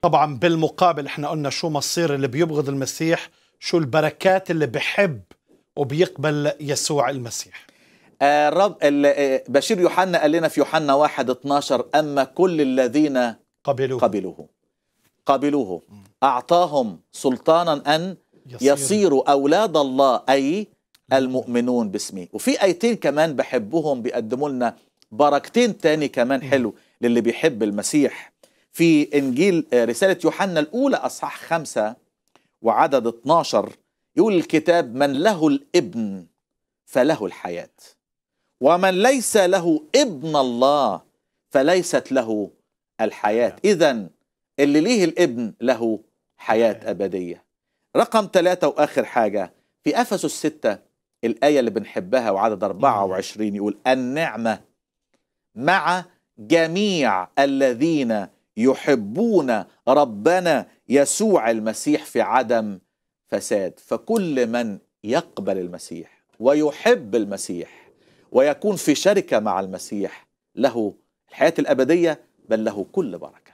طبعا بالمقابل احنا قلنا شو مصير اللي بيبغض المسيح شو البركات اللي بحب وبيقبل يسوع المسيح الرب آه، آه، بشير يوحنا قال لنا في يوحنا واحد 12 اما كل الذين قبلوه قبلوه قبلوه اعطاهم سلطانا ان يصيروا اولاد الله اي المؤمنون باسمه وفي ايتين كمان بحبهم بيقدموا لنا بركتين تاني كمان حلو للي بيحب المسيح في إنجيل آه، رسالة يوحنا الأولى أصحاح خمسة وعدد 12 يقول الكتاب من له الابن فله الحياة ومن ليس له ابن الله فليست له الحياة إذا اللي ليه الابن له حياة أبدية رقم ثلاثة وآخر حاجة في أفسس 6 الآية اللي بنحبها وعدد 24 يقول النعمة مع جميع الذين يحبون ربنا يسوع المسيح في عدم فساد فكل من يقبل المسيح ويحب المسيح ويكون في شركه مع المسيح له الحياه الابديه بل له كل بركه